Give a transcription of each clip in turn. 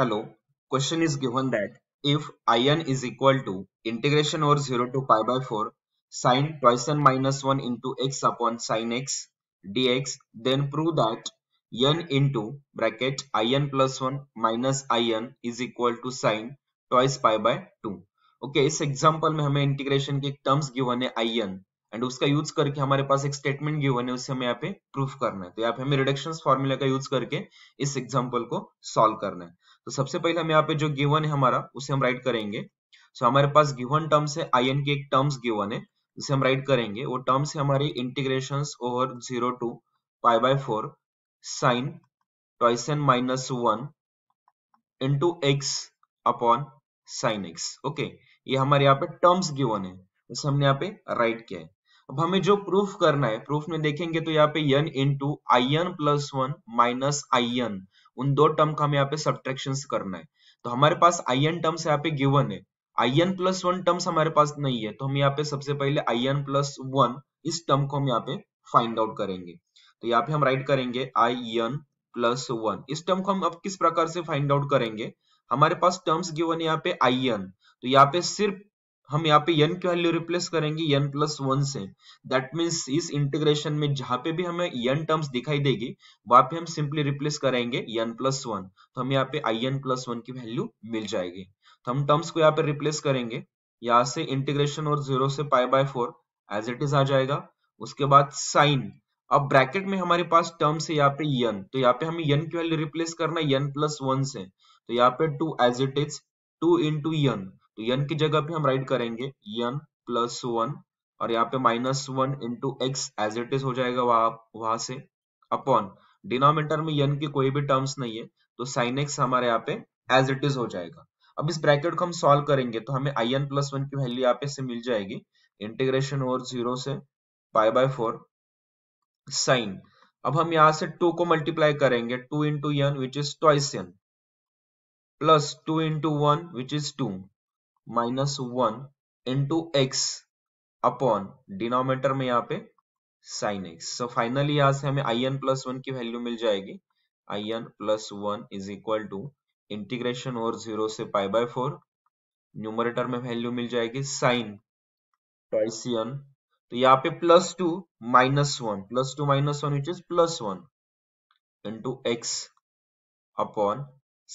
Hello. Question is given that if in is equal to integration over 0 to pi by 4 sine twice n minus 1 into x upon sine x dx then prove that n into bracket in plus 1 minus in is equal to sine twice pi by 2 okay okay, इस example में हमें integration के terms given है in and उसका यूज करके हमारे पास एक स्टेटमेंट गिवन है उसे हमें यहाँ पे प्रूफ करना है तो यहाँ पे हमें रिडक्शन फॉर्मूला का यूज करके इस एग्जाम्पल को सॉल्व करना है तो सबसे पहले हम यहाँ पे जो गिवन है हमारा उसे हम राइट करेंगे सो so, हमारे पास गिवन टर्म्स है आई एन की एक टर्म्स गिवन है जिसे हम राइट करेंगे वो टर्म्स है हमारी integration over zero to pi by four sine twice N minus one into X upon sine X okay ये हमारे यहाँ पे टर्म्स गिवन है उसे हमने यहाँ पे राइट किया है अब हमें जो प्रूफ करना है प्रूफ में देखेंगे तो यहाँ पे N into I N plus one minus I N उन दो टर्म का हमें यहाँ पे सब्ट्रेक्शन करना है तो हमारे पास आई एन टर्म्स यहाँ पे गिवन है I N plus one terms हमारे पास नहीं है तो हम यहाँ पे सबसे पहले आई एन प्लस वन इस टर्म को हम यहाँ पे फाइंड आउट करेंगे तो यहाँ पे हम राइट करेंगे आई एन प्लस वन इस टर्म को हम अब किस प्रकार से फाइंड आउट करेंगे हमारे पास टर्म्स गिवन यहाँ पे आई एन तो यहाँ पे सिर्फ हम यहाँ पे यन की वैल्यू रिप्लेस करेंगे यन प्लस वन से दैट मीन्स इस इंटीग्रेशन में जहां पे भी हमें यन टर्म्स दिखाई देगी वहां पे हम सिंपली रिप्लेस करेंगे यन प्लस वन तो हमें यहाँ पे आई एन प्लस वन की वैल्यू मिल जाएगी तो हम टर्म्स को यहाँ पे रिप्लेस करेंगे यहाँ से इंटीग्रेशन और जीरो से pi by four as it is आ जाएगा उसके बाद साइन अब ब्रैकेट में हमारे पास टर्म्स है यहाँ पे यन तो यहाँ पे हमें यन की वैल्यू रिप्लेस करना है यन प्लस वन से तो यहाँ पे two as it is two into N तो यन की जगह पे हम राइट करेंगे यन प्लस वन और यहाँ पे minus one into X as it is हो जाएगा वहां वहां से अपॉन डिनोमिनेटर में यन के कोई भी टर्म्स नहीं है तो साइन एक्स हमारे यहाँ पे एज इट इज हो जाएगा अब इस ब्रैकेट को हम सॉल्व करेंगे तो हमें आई एन प्लस वन की वैल्यू यहाँ पे से मिल जाएगी इंटीग्रेशन ओवर जीरो से पाई बाय फोर साइन अब हम यहाँ से टू को मल्टीप्लाई करेंगे two into N which is twice N plus two into one which is two minus one into X upon denominator में यहाँ पे साइन एक्स सो फाइनली यहां से हमें आई एन प्लस वन की वैल्यू मिल जाएगी I N plus one is equal to integration और जीरो से पाई बाय फोर न्यूमरेटर में वैल्यू मिल जाएगी साइन टॉइसियन तो यहाँ पे plus two minus one plus two minus one which is plus one into X upon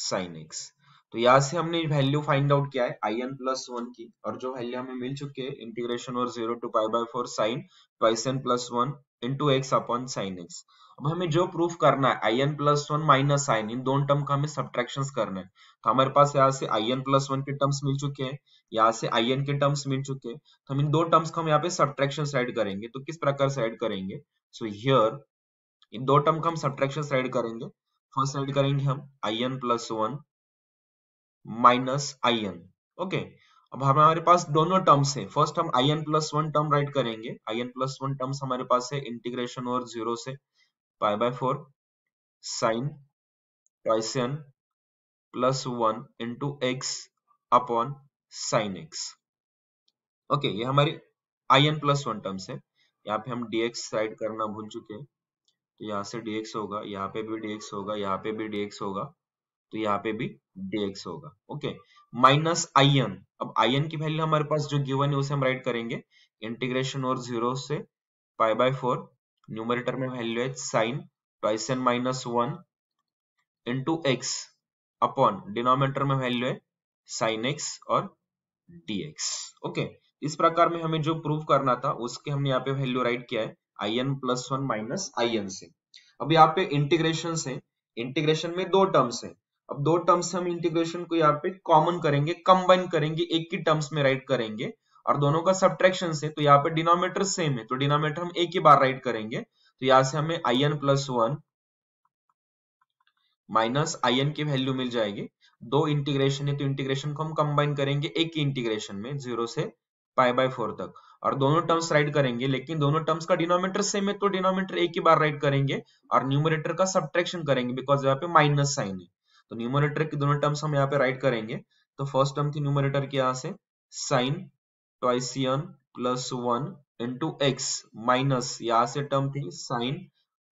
sine X तो यहाँ से हमने वैल्यू फाइंड आउट किया है आई एन प्लस वन की और जो वैल्यू हमें मिल चुकी है इंटीग्रेशन और zero to pi by four sine twice N plus one into X upon sine X अब हमें जो प्रूफ करना है I N plus one minus sine इन दोनों टर्म का हमें सब्ट्रैक्शन करना है तो हमारे पास यहाँ से आई एन प्लस वन के टर्म्स मिल चुके हैं यहाँ से आई एन के टर्म्स मिल चुके हैं तो हम इन दो टर्म्स को हम यहाँ पे सब्ट्रैक्शन ऐड करेंगे तो किस प्रकार से ऐड करेंगे सो so हियर इन दो टर्म का हम सब्ट्रैक्शन ऐड करेंगे फर्स्ट ऐड करेंगे हम I N plus one minus I N okay अब हमारे पास दोनों टर्म्स है फर्स्ट हम I N plus one term write करेंगे I N plus one terms हमारे पास है इंटीग्रेशन और जीरो से pi by four sine twice N plus one into X upon sine X okay ये हमारी I N plus one terms है यहाँ पे हम डीएक्स राइट करना भूल चुके हैं तो यहाँ से डीएक्स होगा यहाँ पे भी डीएक्स होगा यहाँ पे भी डीएक्स होगा तो यहाँ पे भी dx होगा ओके माइनस आयन अब आयन की वैल्यू हमारे पास जो गिवन है उसे हम राइट करेंगे इंटीग्रेशन और जीरो से पाई बाय फोर न्यूमरेटर में वैल्यू है sine twice N minus one into X upon denominator में वैल्यू है साइन एक्स और dx ओके इस प्रकार में हमें जो प्रूव करना था उसके हमने यहाँ पे वैल्यू राइट किया है I N plus one minus I N से अब यहाँ पे इंटीग्रेशन से इंटीग्रेशन में दो टर्म्स है अब दो टर्म्स हम इंटीग्रेशन को यहाँ पे कॉमन करेंगे कंबाइन करेंगे एक ही टर्म्स में राइट करेंगे और दोनों का सब्ट्रैक्शन से तो यहाँ पे डिनोमीटर सेम है तो डिनोमीटर हम एक ही बार राइट करेंगे तो यहाँ से हमें I N plus one minus I N की वैल्यू मिल जाएगी दो इंटीग्रेशन है तो इंटीग्रेशन को हम कंबाइन करेंगे एक ही इंटीग्रेशन में जीरो से पाई बाय फोर तक और दोनों टर्म्स राइट करेंगे लेकिन दोनों टर्म्स का डिनोमीटर सेम है तो डिनोमीटर एक ही बार राइट करेंगे और न्यूमरेटर का सब्ट्रैक्शन करेंगे बिकॉज यहाँ पे माइनस साइन है तो न्यूमोरेटर की दोनों टर्म्स हम यहाँ पे राइट करेंगे तो फर्स्ट टर्म थी न्यूमोरेटर की यहाँ से sine twice N plus one into X minus यहाँ से टर्म थी साइन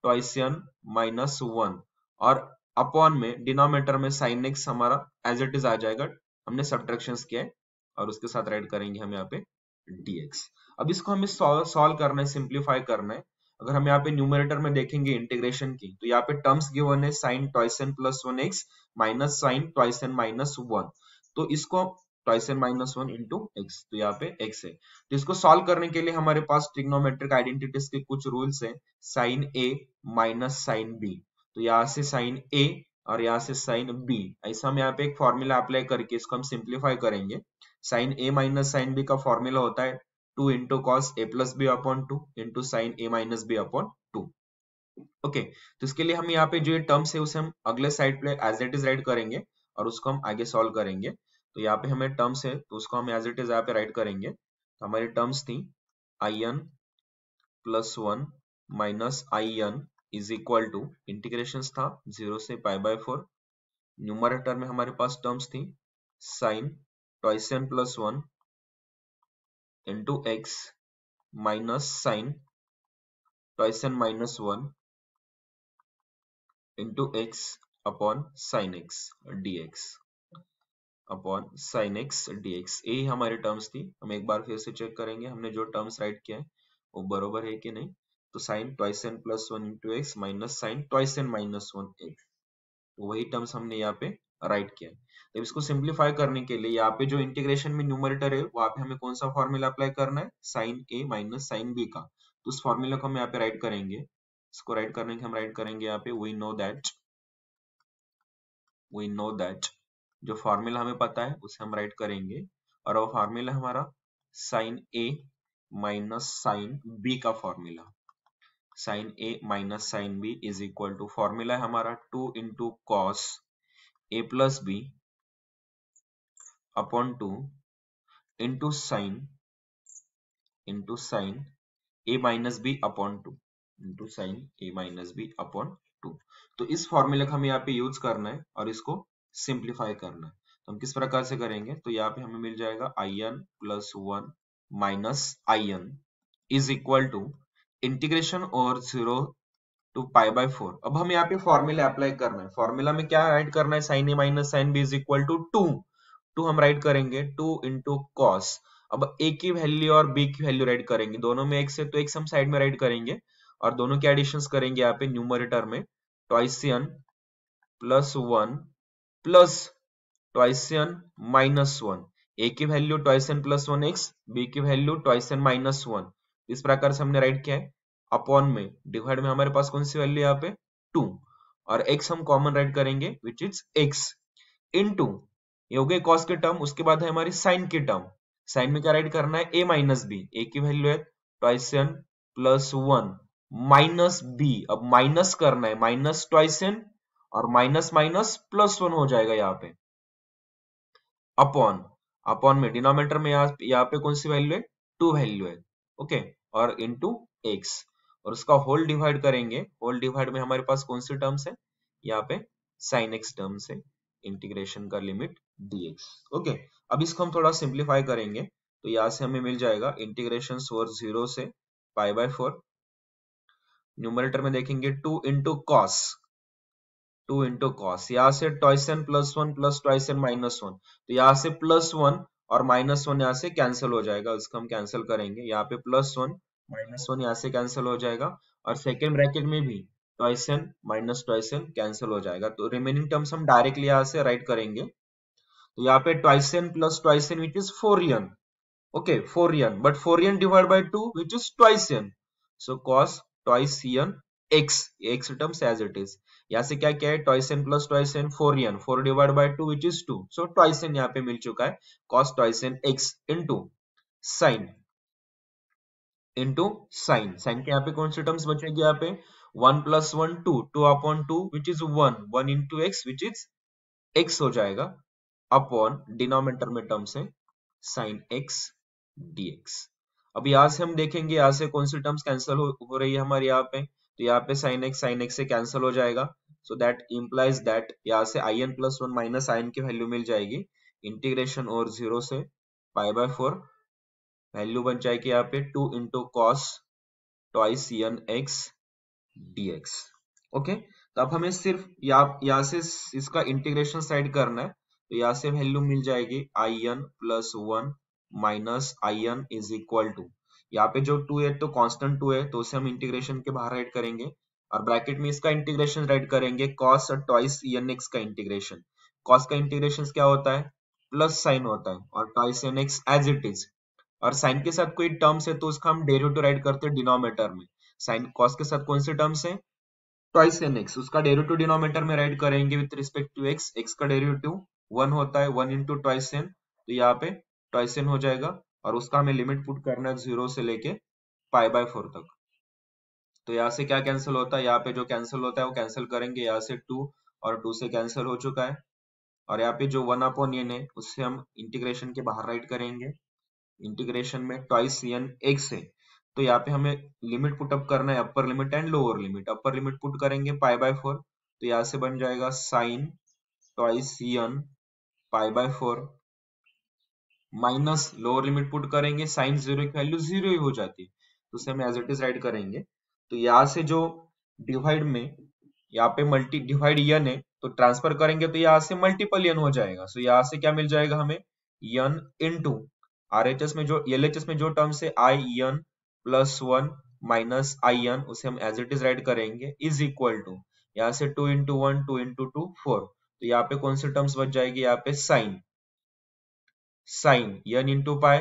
ट्वाइसियन माइनस वन और अपॉन में डिनोमिनेटर में साइन एक्स हमारा एज इट इज आ जाएगा हमने सब्ट्रैक्शन किया है और उसके साथ राइट करेंगे हम यहाँ पे डीएक्स अब इसको हमें सॉल्व करना है सिंप्लीफाई करना है अगर हम यहाँ पे न्यूमरेटर में देखेंगे इंटीग्रेशन की तो यहाँ पे टर्म्स गिवन है sine twice N plus one X minus sine twice N minus one तो इसको twice N minus one into X तो यहाँ पे एक्स है तो इसको सॉल्व करने के लिए हमारे पास ट्रिग्नोमेट्रिक आइडेंटिटीज के कुछ रूल्स है sine A minus sine B तो यहाँ से साइन ए और यहाँ से साइन बी ऐसा हम यहाँ पे एक फॉर्मूला अप्लाई करके इसको हम सिंप्लीफाई करेंगे sine A minus sine B का फॉर्मूला होता है two into cos A plus B upon two into sine A minus B upon two okay तो इसके लिए हम यहाँ पे जो ये टर्म्स है उसे हम अगले साइड पे एज इट इज राइट करेंगे और उसको हम आगे सॉल्व करेंगे तो यहाँ पे हमें टर्म्स है तो उसको हम एज इट इज यहाँ पे राइट करेंगे तो हमारी टर्म्स थी I N plus one minus I N is equal to integration था जीरो से पाई बाय फोर न्यूमरेटर में हमारे पास टर्म्स थी sine twice N plus one into x minus sine twice and minus 1 into x upon sine X dx upon sine x X यही हमारे terms थी हम एक बार फिर से चेक करेंगे हमने जो टर्म्स राइट किया है वो बरोबर है कि नहीं तो sine twice N plus one into X minus sine twice N minus one X वही टर्म्स हमने यहाँ पे राइट किया है तो इसको सिंप्लीफाई करने के लिए यहाँ पे जो इंटीग्रेशन में न्यूमरेटर है वहां पे हमें कौन सा फॉर्मूला अप्लाई करना है sine A minus sine B का तो उस फॉर्मूला को हम यहाँ पे राइट करेंगे इसको राइट करने के हम राइट करेंगे यहाँ पे we know that we know that जो फॉर्मूला हमें पता है उसे हम राइट करेंगे और वो फॉर्मूला हमारा sine A minus sine B का formula sine A minus sine B is equal to formula है हमारा two into cos A plus B upon two into sine into sine A minus B upon two into sine A minus B upon two तो इस फॉर्मूले का हमें यहाँ पे use करना है और इसको सिंप्लीफाई करना है तो हम किस प्रकार से करेंगे तो यहाँ पे हमें मिल जाएगा I N plus one minus I N is equal to integration और zero to pi by four अब हम यहाँ पे फॉर्मूला अप्लाई करना है फॉर्मूला में क्या ऐड करना है sine A minus sine B is equal to two two हम राइट करेंगे टू इंटू कॉस अब ए की वैल्यू और बी की वैल्यू राइट करेंगे दोनों में एक से तो एक हम साइड में राइट करेंगे और दोनों के एडिशन करेंगे यहाँ पे न्यूमरेटर में twice N plus one plus twice N minus one A की value twice N plus one X B की वैल्यू ट्वाइसियन माइनस वन इस प्रकार से हमने राइट किया है अपॉन में डिवाइड में हमारे पास कौन सी वैल्यू यहाँ पे टू और एक्स हम कॉमन राइट करेंगे which is X in two ये हो गए कॉस के टर्म उसके बाद है हमारी साइन के टर्म साइन में क्या राइट करना है ए माइनस बी ए की वैल्यू है twice N plus one minus B अब माइनस करना है माइनस ट्वाइस एन और माइनस माइनस प्लस वन हो जाएगा यहाँ पे अपॉन अपॉन में डिनोमीटर में यहाँ पे कौन सी वैल्यू है टू वैल्यू है ओके और इंटू एक्स और उसका होल डिवाइड करेंगे होल डिवाइड में हमारे पास कौन सी टर्म्स है यहाँ पे साइन एक्स टर्म्स है इंटीग्रेशन का लिमिट dx ओके अब इसको हम थोड़ा सिंप्लीफाई करेंगे तो यहां से हमें मिल जाएगा इंटीग्रेशन सोर्स जीरो से पाई बाय फोर न्यूमरेटर में देखेंगे two into cos two into cos यहां से twice N plus one plus twice N minus one तो यहां से प्लस वन और माइनस वन यहां से कैंसिल हो जाएगा उसको हम कैंसिल करेंगे यहाँ पे प्लस वन माइनस वन यहां से कैंसिल हो जाएगा और सेकेंड ब्रैकेट में भी twice N minus twice N cancel हो जाएगा तो रिमेनिंग टर्म्स हम डायरेक्टली यहां से राइट करेंगे तो यहाँ पे twice N plus twice n which is four n okay four n but four n divide by two which is twice n so cos twice n x x terms as it is यहाँ से क्या क्या है twice N plus twice n four n four divide by two which is two so twice n यहाँ पे मिल चुका है कॉस ट्वाइस एन एक्स इन into sign into sine sine के यहाँ पे कौन सी टर्म्स बचेगी यहाँ पे one plus one two two upon two which is one one into x which is x हो जाएगा अपॉन डिनोमिनेटर में टर्म से साइन एक्स एक्स अब यहां से हम देखेंगे यहां से कौन सी टर्म्स कैंसिल हो, हो रही है हमारे यहाँ पे तो यहाँ पे साइन एक्स साइन एक्स से कैंसिल हो जाएगा सो दैट इम्प्लाइज दैट यहाँ से I N plus one minus I N की वैल्यू मिल जाएगी इंटीग्रेशन और जीरो से पाई बाय फोर वैल्यू बन जाएगी यहाँ पे two into cos twice n x dx okay तो अब हमें सिर्फ या यहाँ से इसका इंटीग्रेशन साइड करना है तो यहाँ से वैल्यू मिल जाएगी I N plus one minus I N is equal to यहाँ पे जो टू है तो कांस्टेंट टू है तो उसे हम इंटीग्रेशन के बाहर ऐड करेंगे और ब्रैकेट में इसका इंटीग्रेशन राइट करेंगे कॉस और टॉइस एन एक्स का इंटीग्रेशन कॉस का इंटीग्रेशन क्या होता है प्लस साइन होता है और twice n x as it is और साइन के साथ कोई टर्म्स है तो उसका हम डेरिवेटिव राइट करते हैं डिनोमिनेटर में साइन कॉस के साथ कौन से टर्म्स है ट्वाइस एन एक्स उसका डेरिवेटिव डिनोमीटर में राइट करेंगे with respect to x x का डेरिवेटिव वन होता है वन इंटू ट्वाइस एन तो यहाँ पे ट्वाइस एन हो जाएगा और उसका हमें लिमिट पुट करना है जीरो से लेके पाई बाय फोर तक तो यहाँ से क्या कैंसिल होता है यहाँ पे जो कैंसिल होता है वो कैंसिल करेंगे यहाँ से टू और टू से कैंसिल हो चुका है और यहाँ पे जो वन अपॉन एन है उससे हम इंटीग्रेशन के बाहर राइट करेंगे इंटीग्रेशन में ट्वाइस एन एक्स है तो यहाँ पे हमें लिमिट पुटअप करना है upper limit and lower limit upper limit put करेंगे पाई बाय फोर तो यहाँ से बन जाएगा sine twice n pi by four minus lower limit put करेंगे साइन जीरो की वैल्यू जीरो ही हो जाती है तो उसे हम एज इट इज राइट करेंगे तो यहाँ से जो डिवाइड में यहाँ पे मल्टी डिवाइड यन है तो ट्रांसफर करेंगे तो यहाँ से मल्टीपल एन हो जाएगा सो यहां यहाँ से क्या मिल जाएगा हमें यन इन टू आरएचएस में जो एस में जो टर्म्स है I N plus one minus I n उसे हम एज इट इज राइट करेंगे इज इक्वल टू यहाँ से two into one two into two four तो यहाँ पे कौन से टर्म्स बच जाएगी यहाँ पे साइन साइन यन इंटू पाए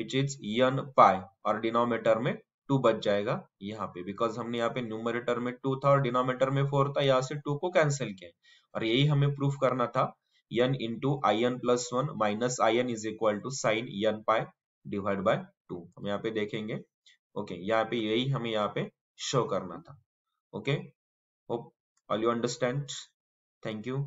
विच इज यन पाए और डिनोमिनेटर में टू बच जाएगा यहाँ पे बिकॉज हमने यहाँ पे न्यूमरेटर में टू था और डिनोमिनेटर में फोर था यहाँ से टू को कैंसिल किया और यही हमें प्रूफ करना था n into I N plus one minus I N is equal to sine n pi divide by two हम यहाँ पे देखेंगे ओके यहाँ पे यही हमें यहाँ पे शो करना था okay hope all you understand thank you